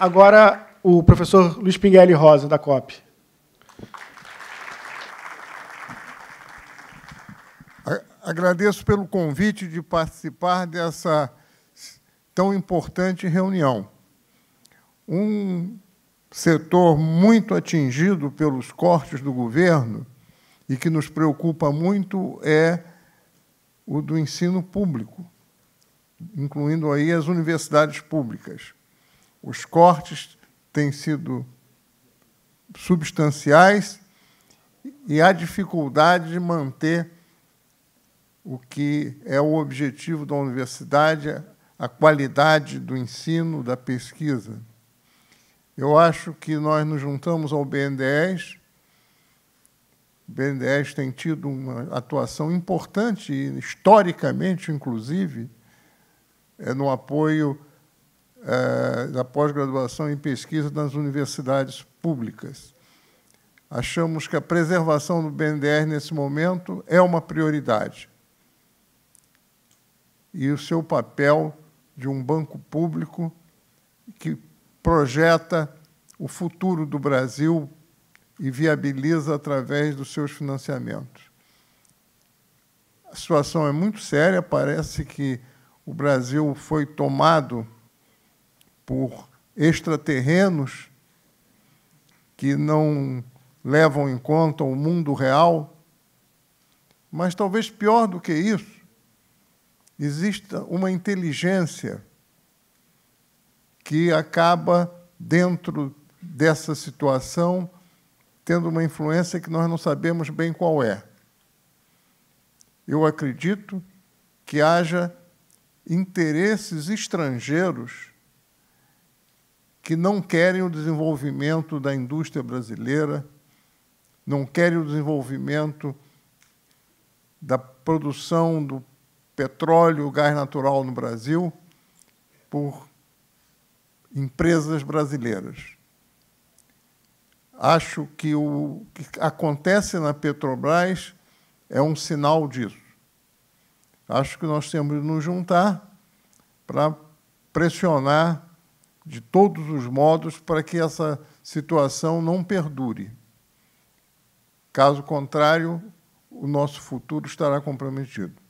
Agora, o professor Luiz Pinguelli Rosa, da COP. Agradeço pelo convite de participar dessa tão importante reunião. Um setor muito atingido pelos cortes do governo e que nos preocupa muito é o do ensino público, incluindo aí as universidades públicas. Os cortes têm sido substanciais e há dificuldade de manter o que é o objetivo da universidade, a qualidade do ensino, da pesquisa. Eu acho que nós nos juntamos ao BNDES. O BNDES tem tido uma atuação importante, historicamente, inclusive, é no apoio eh, da pós-graduação em pesquisa nas universidades públicas. Achamos que a preservação do BNDES nesse momento é uma prioridade. E o seu papel de um banco público que projeta o futuro do Brasil e viabiliza através dos seus financiamentos. A situação é muito séria, parece que o Brasil foi tomado por extraterrenos que não levam em conta o mundo real. Mas talvez pior do que isso, exista uma inteligência que acaba, dentro dessa situação, tendo uma influência que nós não sabemos bem qual é. Eu acredito que haja interesses estrangeiros que não querem o desenvolvimento da indústria brasileira, não querem o desenvolvimento da produção do petróleo, gás natural no Brasil por empresas brasileiras. Acho que o que acontece na Petrobras é um sinal disso. Acho que nós temos de nos juntar para pressionar de todos os modos para que essa situação não perdure. Caso contrário, o nosso futuro estará comprometido.